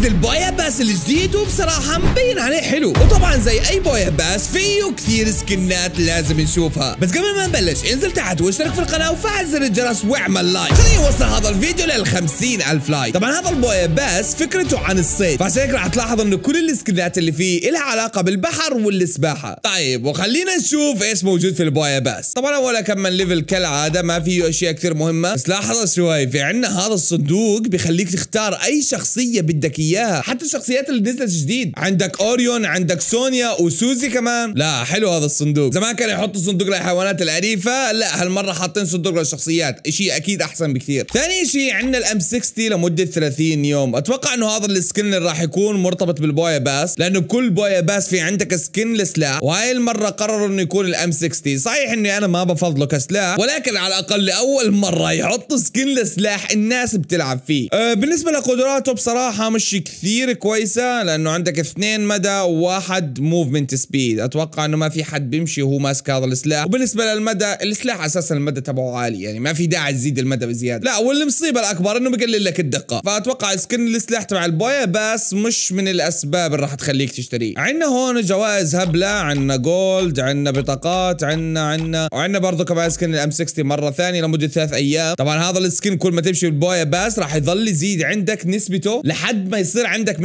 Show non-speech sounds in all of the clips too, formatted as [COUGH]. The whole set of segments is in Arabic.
نزل بايا باس الجديد وبصراحة مبين عليه حلو وطبعا زي اي بايا باس فيه كثير سكنات لازم نشوفها بس قبل ما نبلش انزل تحت واشترك في القناة وفعل زر الجرس واعمل لايك خليني اوصل هذا الفيديو لل الف لايك طبعا هذا البايا باس فكرته عن الصيد فعشان هيك راح تلاحظ انه كل السكنات اللي فيه لها علاقة بالبحر والسباحة طيب وخلينا نشوف ايش موجود في البايا باس طبعا اول اكمل ليفل كالعادة ما فيه اشياء كثير مهمة بس لاحظ شوي في عندنا هذا الصندوق بخليك تختار اي شخصية بدك اياها اياها حتى الشخصيات اللي نزلت جديد عندك اوريون عندك سونيا وسوزي كمان لا حلو هذا الصندوق زمان كانوا يحطوا صندوق للحيوانات الاليفه لا هالمره حاطين صندوق للشخصيات شيء اكيد احسن بكثير ثاني شيء عندنا الام 60 لمده 30 يوم اتوقع انه هذا السكن اللي راح يكون مرتبط بالبويا باس لانه كل بويا باس في عندك سكن لسلاح وهاي المره قرروا انه يكون الام 60 صحيح اني انا ما بفضله كسلاح ولكن على الاقل لاول مره يحطوا سكن لسلاح الناس بتلعب فيه أه بالنسبه لقدراته بصراحه مش كثير كويسه لانه عندك اثنين مدى وواحد موفمنت سبيد اتوقع انه ما في حد بيمشي وهو ماسك هذا السلاح وبالنسبه للمدى السلاح اساسا المدى تبعه عالي يعني ما في داعي تزيد المدى بزياده لا والمصيبه الاكبر انه بقلل لك الدقه فاتوقع سكن السلاح تبع البويا بس مش من الاسباب اللي راح تخليك تشتريه عندنا هون جوائز هبله عندنا جولد عندنا بطاقات عندنا عندنا وعندنا برضه كمان سكن الام 60 مره ثانيه لمده ثلاث ايام طبعا هذا السكن كل ما تمشي بالبويا باس راح يضل يزيد عندك نسبته لحد ما يصير عندك 100%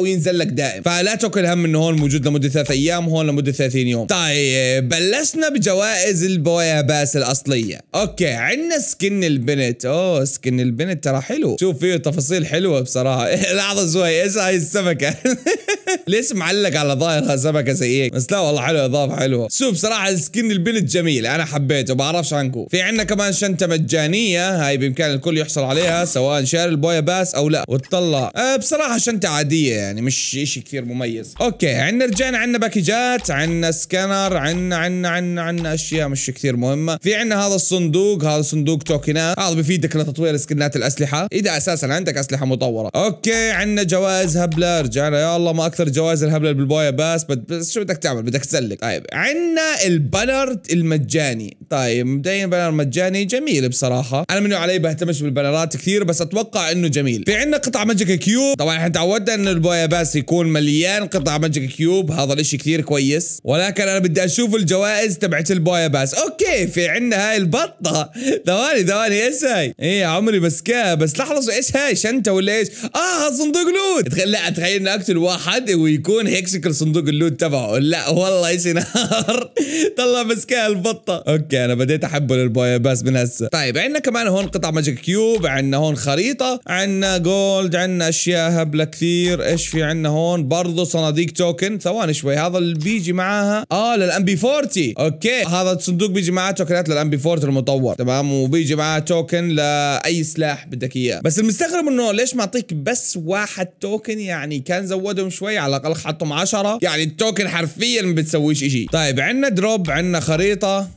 وينزل لك دائم فلا تاكل هم انه هون موجود لمده ثلاث ايام هون لمده 30 يوم طيب بلشنا بجوائز البويا باس الاصليه اوكي عندنا سكن البنت اوه سكن البنت ترى حلو شوف فيه تفاصيل حلوه بصراحه [LAUGHS] لحظه شوي ايش هاي السمكه [LAUGHS] [LAUGHS] ليش معلق على ظاهرها سمكه زي هيك بس لا والله حلوه اضافه حلوه شوف بصراحه السكن البنت جميل انا حبيته بعرفش عنكو في عندنا كمان شنطه مجانيه هاي بامكان الكل يحصل عليها سواء شاري البويا باس او لا وتطلع أه بصراحه شنطه عاديه يعني مش شيء كثير مميز اوكي عندنا رجعنا عندنا باكجات عندنا سكانر عندنا عندنا عندنا عندنا اشياء مش كثير مهمه في عندنا هذا الصندوق هذا صندوق توكنات هذا بفيدك لتطوير سكنات الاسلحه اذا اساسا عندك اسلحه مطوره اوكي عندنا جوائز هبله رجعنا يا الله ما اكثر تنتظر جوائز الهبله بالبويا بس بس شو بدك تعمل بدك تسلك طيب عندنا البانر المجاني طيب مبدئيا بانر مجاني جميل بصراحه انا منو علي بهتمش بالبانرات كثير بس اتوقع انه جميل في عندنا قطع ماجيك كيوب طبعا احنا تعودنا انه البويا بس يكون مليان قطع ماجيك كيوب هذا الاشي كثير كويس ولكن انا بدي اشوف الجوائز تبعت البويا بس اوكي في عندنا هاي البطه ثواني ثواني ايش هاي ايه عمري مسكاها بس لحظه ايش هاي شنطه ولا ايش اه صندوق لوت لا تخيل اني اقتل واحد عادي ويكون هيكسكر صندوق اللود تبعه لا والله اشي نهار [LAUGHS] طلع مسكها البطه اوكي انا بديت احبه للبويا بس من هسه طيب عندنا كمان هون قطع ماجيك كيوب عندنا هون خريطه عندنا جولد عندنا اشياء هبله كثير ايش في عندنا هون برضه صناديق توكن ثواني شوي هذا اللي بيجي معاها اه للام بي 40 اوكي هذا الصندوق بيجي معاه توكنات للام بي 40 المطور تمام وبيجي معاه توكن لاي سلاح بدك اياه بس المستغرب انه ليش معطيك بس واحد توكن يعني كان زودهم شوي شوي على الاقل حطهم 10 يعني التوكن حرفيا ما بتسويش شيء طيب عندنا دروب عندنا خريطه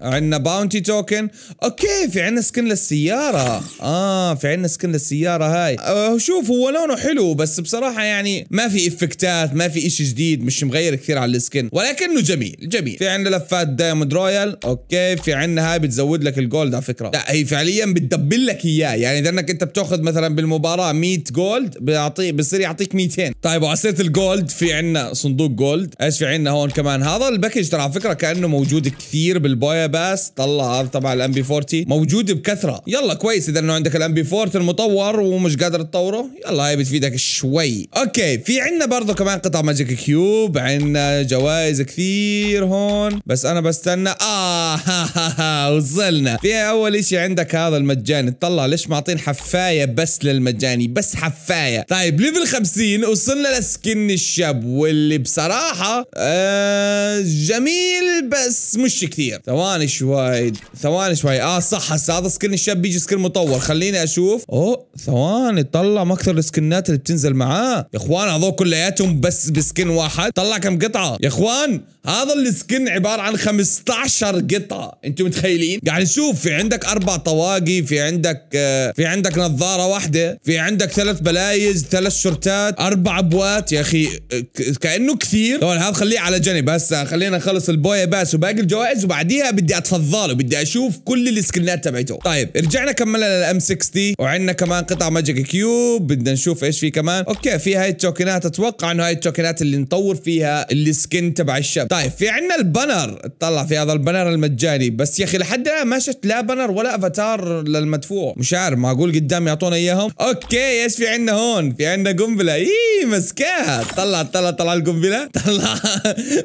عندنا باونتي توكن اوكي في عندنا سكن للسياره اه في عندنا سكن للسياره هاي آه شوف هو لونه حلو بس بصراحه يعني ما في افكتات ما في اشي جديد مش مغير كثير على السكن ولكنه جميل جميل في عندنا لفات دايموند رويال اوكي في عندنا هاي بتزود لك الجولد على فكره لا هي فعليا بتدبل لك اياه يعني اذا انك انت بتاخذ مثلا بالمباراه 100 جولد بيعطيك بصير يعطيك 200 طيب وعصيرة الجولد في عندنا صندوق جولد ايش في عندنا هون كمان هذا الباكج ترى على فكره كانه موجود كثير بالباير بس باس طلع طبعا الام بي 40 موجود بكثره يلا كويس اذا انه عندك الام بي 40 المطور ومش قادر تطوره يلا هاي بتفيدك شوي اوكي في عندنا برضه كمان قطع ماجيك كيوب عندنا جوائز كثير هون بس انا بستنى اه ها ها ها وصلنا في اول شيء عندك هذا المجاني طلع ليش معطين حفايه بس للمجاني بس حفايه طيب ليفل 50 وصلنا لسكن الشاب واللي بصراحه آه جميل بس مش كثير تمام ثواني شوي ثواني شوي اه صح هسه هذا سكن الشاب بيجي سكن مطور خليني اشوف اوه ثواني طلع ما اكثر السكنات اللي بتنزل معاه يا اخوان هذول كلياتهم بس بسكن واحد طلع كم قطعه يا اخوان هذا السكن عبارة عن 15 قطعة انتم متخيلين قاعد نشوف في عندك اربع طواقي في عندك آه، في عندك نظارة واحدة في عندك ثلاث بلايز ثلاث شورتات اربع بوات يا اخي آه، كأنه كثير طبعا هذا خليه على جنب هسا خلينا نخلص البوية بس وباقي الجوائز وبعديها بدي اتفضل بدي اشوف كل السكنات تبعته طيب رجعنا كملنا للام 60 وعندنا كمان قطع ماجيك كيوب بدنا نشوف ايش في كمان اوكي في هاي التوكنات اتوقع انه هاي التوكنات اللي نطور فيها السكن تبع الشب طيب في عندنا البنر اطلع في هذا البنر المجاني بس يا اخي لحد الان ما شفت لا بنر ولا افاتار للمدفوع مش عارف معقول قدام يعطونا اياهم اوكي ايش في عندنا هون في عندنا قنبله اي مسكاها طلع طلع طلع القنبله [LAUGHS] طلع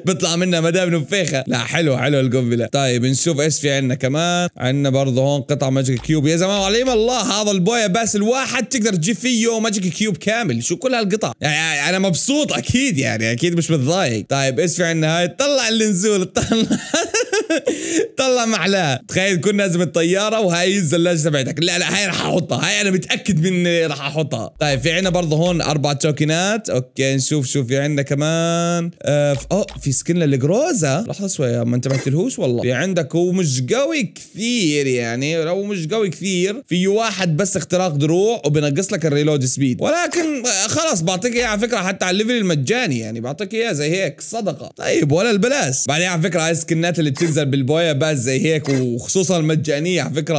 بيطلع منها مدام نفيخه لا حلو حلو القنبله طيب نشوف ايش في عندنا كمان عندنا برضه هون قطع ماجيك كيوب يا زلمه عليم الله هذا البويا بس الواحد تقدر تجيب فيه ماجيك كيوب كامل شو كل هالقطع يعني انا مبسوط اكيد يعني اكيد مش متضايق طيب ايش في عندنا هاي طلع النزول طلع [LAUGHS] طلع معلاه تخيل كنا نازل الطياره وهي الزلاجه تبعتك لا لا هاي رح احطها هاي انا متاكد من رح احطها طيب في عندنا برضه هون اربع توكنات اوكي نشوف شو في عندنا كمان اه في سكن للجروزا لحظه شوي ما انت ما والله في عندك هو مش قوي كثير يعني لو مش قوي كثير في واحد بس اختراق دروع وبنقص لك الريلود سبيد ولكن آه، خلص بعطيك اياه على فكره حتى على الليفل المجاني يعني بعطيك اياه زي هيك صدقه طيب ولا البلاش بعدين على فكره هاي السكنات اللي بتنزل تنزل بالبويا بس زي هيك وخصوصا المجانيه على فكره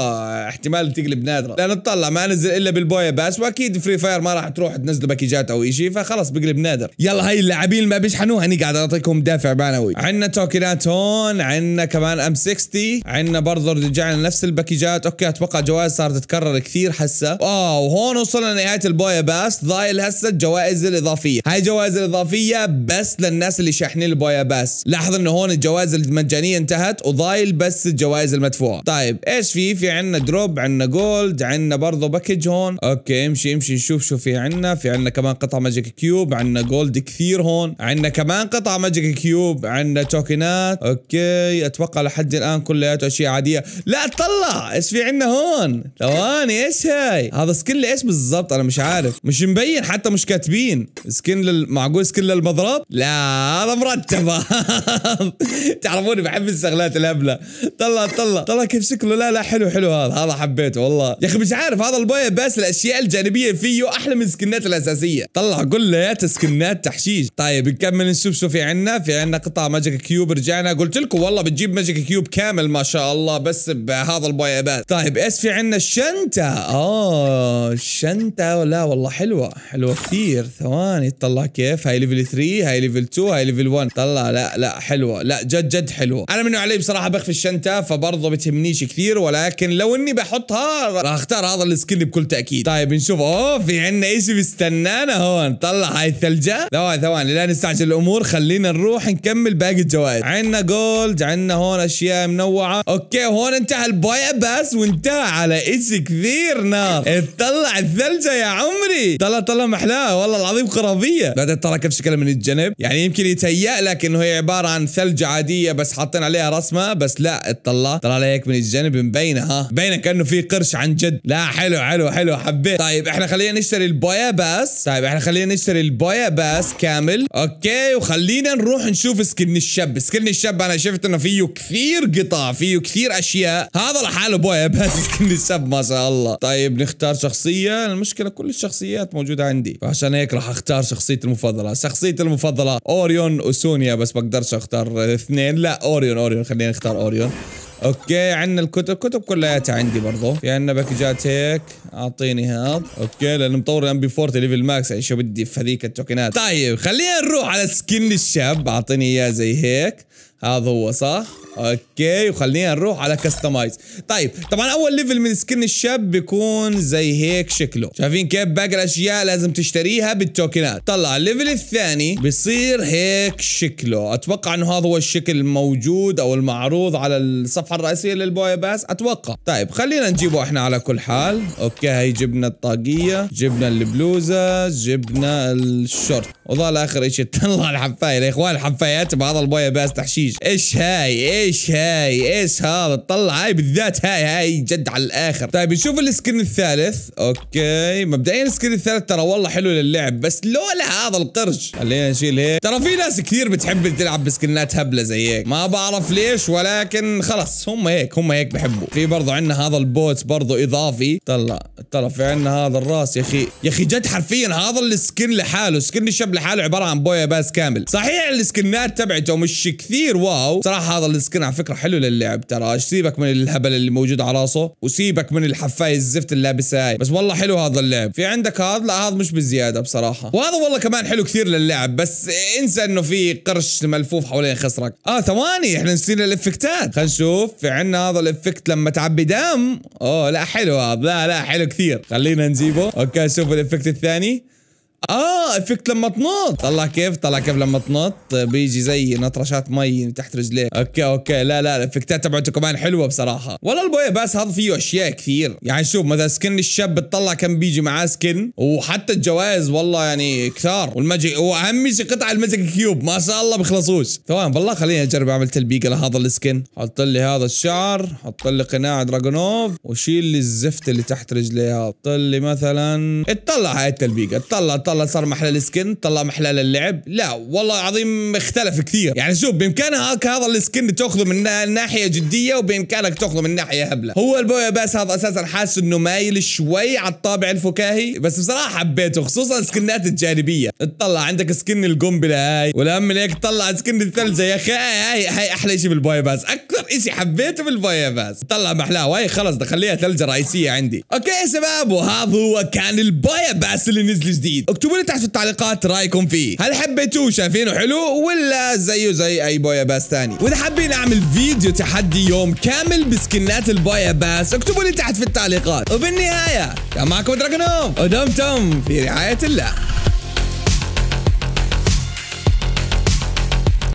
احتمال تقلب نادره لانه تطلع ما نزل الا بالبويا بس واكيد فري فاير ما راح تروح تنزل باكيجات او شيء فخلص بقلب نادر يلا هاي اللاعبين ما بيشحنوها هني قاعد اعطيكم دافع معنوي عندنا توكينات هون عندنا كمان ام 60 عندنا برضه رجعنا نفس الباكيجات اوكي اتوقع جوائز صارت تتكرر كثير هسه اه وهون وصلنا لنهايه البويا باس ضايل هسه الجوائز الاضافيه هاي الجوائز الاضافيه بس للناس اللي شاحنين البويا باس لاحظ انه هون الجوائز المجانيه انتهت الجوائزات وضايل بس الجوائز المدفوعه طيب ايش في في عندنا دروب عندنا جولد عندنا برضه باكج هون اوكي امشي امشي نشوف شو في عندنا في عندنا كمان قطع ماجيك كيوب عندنا جولد كثير هون عندنا كمان قطع ماجيك كيوب عندنا توكنات اوكي اتوقع لحد الان كلياته اشياء عاديه لا طلع ايش في عندنا هون ثواني ايش هاي هذا سكن ايش بالضبط انا مش عارف مش مبين حتى مش كاتبين سكن لل... معقول سكن للمضرب لا هذا مرتب [LAUGHS] تعرفوني بحب السنة شغلات الهبله طلع طلع طلع كيف شكله لا لا حلو حلو هذا هذا حبيته والله يا اخي مش عارف هذا البويا بس الاشياء الجانبيه فيه احلى من سكنات الاساسيه طلع كلياتها سكنات تحشيش طيب نكمل نشوف شو في عندنا في عندنا قطع ماجيك كيوب رجعنا قلت لكم والله بتجيب ماجيك كيوب كامل ما شاء الله بس بهذا البويا بس طيب ايش في عندنا الشنطه اه الشنطه لا والله حلوه حلوه كثير ثواني طلع كيف هاي ليفل 3 هاي ليفل 2 هاي ليفل 1 طلع لا لا حلوه لا جد جد حلوه انا من علي بصراحه بخفي الشنطه فبرضه بتهمنيش كثير ولكن لو اني بحطها راح اختار هذا السكيل بكل تاكيد طيب نشوف اوه في عندنا شيء مستنانا هون طلع هاي الثلجه ثواني ثواني لا نستعجل الامور خلينا نروح نكمل باقي الجوائز عندنا جولد عندنا هون اشياء منوعه اوكي هون انتهى البايا بس وانتهى على اشي كثير نار طلع الثلجه يا عمري طلع طلع محلاه والله العظيم خرافيه بعدين ترى كيف شكلها من الجنب يعني يمكن يتهيأ لك انه هي عباره عن ثلجه عاديه بس حاطين عليها رسمه بس لا اطلع طلع لي هيك من الجنب مبينه ها مبينه كانه في قرش عن جد لا حلو حلو حلو حبيت طيب احنا خلينا نشتري البويا بس طيب احنا خلينا نشتري البويا بس كامل اوكي وخلينا نروح نشوف سكن الشاب سكن الشاب انا شفت انه فيه كثير قطع فيه كثير اشياء هذا لحاله بويا بس [LAUGHS] سكن الشاب ما شاء الله طيب نختار شخصيه المشكله كل الشخصيات موجوده عندي فعشان هيك راح اختار شخصيتي المفضله شخصيتي المفضله اوريون وسونيا بس بقدرش اختار اثنين لا اوريون اوريون خلينا نختار اوريون اوكي عندنا الكتب كتب كلياتها عندي برضو في عندنا باكجات هيك اعطيني هذا اوكي لان مطور ام بي 40 ليفل ماكس يعني شو بدي في هذيك التوكنات طيب خلينا نروح على سكن الشاب اعطيني اياه زي هيك هذا هو صح اوكي وخلينا نروح على كستمايز طيب طبعا اول ليفل من سكن الشاب بيكون زي هيك شكله شايفين كيف باقي الاشياء لازم تشتريها بالتوكنات طلع الليفل الثاني بيصير هيك شكله اتوقع انه هذا هو الشكل الموجود او المعروض على الصفحه الرئيسيه للبوي باس اتوقع طيب خلينا نجيبه احنا على كل حال اوكي هي جبنا الطاقيه جبنا البلوزه جبنا الشورت وظل اخر شيء طلع الحفايه يا اخوان الحفايات بهذا البوي باس تحشيش ايش هاي ايش هاي ايش هذا طلع هاي بالذات هاي هاي جد على الاخر طيب نشوف السكن الثالث اوكي مبدئيا السكن الثالث ترى والله حلو للعب بس لولا هذا القرش خلينا نشيل هيك ترى في ناس كثير بتحب تلعب بسكنات هبله زي هيك ما بعرف ليش ولكن خلص هم هيك هم هيك بحبوا في برضه عندنا هذا البوت برضه اضافي طلع طلع في عندنا هذا الراس يا اخي يا اخي جد حرفيا هذا السكن لحاله سكن الشاب لحاله عباره عن بويا باس كامل صحيح السكنات تبعته مش كثير واو صراحه هذا السكن سكن على فكره حلو للعب ترى سيبك من الهبل اللي موجود على راسه وسيبك من الحفايه الزفت اللي لابسها هاي بس والله حلو هذا اللعب في عندك هذا لا هذا مش بزياده بصراحه وهذا والله كمان حلو كثير للعب بس انسى انه في قرش ملفوف حوالين خصرك اه ثواني احنا نسينا الافكتات خلينا نشوف في عندنا هذا الافكت لما تعبي دم اوه لا حلو هذا لا لا حلو كثير خلينا نجيبه اوكي شوف الافكت الثاني اه افكت لما تنط طلع كيف طلع كيف لما تنط بيجي زي نطرشات مي تحت رجليه اوكي اوكي لا لا الافكتات تبعته كمان حلوه بصراحه والله البوي بس هذا فيه اشياء كثير يعني شوف مثلا سكن الشاب بتطلع كم بيجي معاه سكن وحتى الجوائز والله يعني كثار والماجيك واهم شيء قطع الماجيك كيوب ما شاء الله بخلصوش تمام والله خليني اجرب اعمل تلبيق لهذا السكن حط لي هذا الشعر حط لي قناع دراجونوف وشيل لي الزفت اللي تحت رجليه حط لي مثلا اطلع هاي التلبيقه اطلع اطلع طلع صار محلى السكن طلع محلى اللعب لا والله العظيم اختلف كثير يعني شوف بامكانك هذا السكن تاخذه من ناحيه جديه وبامكانك تاخذه من ناحيه هبله هو البويا باس هذا اساسا حاسس انه مايل شوي على الطابع الفكاهي بس بصراحه حبيته خصوصا السكنات الجانبيه تطلع عندك سكن القنبله هاي والاهم من هيك تطلع سكن الثلجه يا اخي هاي هاي احلى شيء بالبويا باس اكثر شيء حبيته بالبويا باس طلع محلاه وهي خلص خليها ثلجه رئيسيه عندي اوكي يا شباب وهذا هو كان البويا باس اللي نزل جديد اكتبوا لي تحت في التعليقات رايكم فيه هل حبيتوه شايفينه حلو ولا زيه زي اي بويا باس ثاني واذا حابين اعمل فيديو تحدي يوم كامل بسكنات البويا باس اكتبوا لي تحت في التعليقات وبالنهايه كان معكم دراجون ودمتم في رعايه الله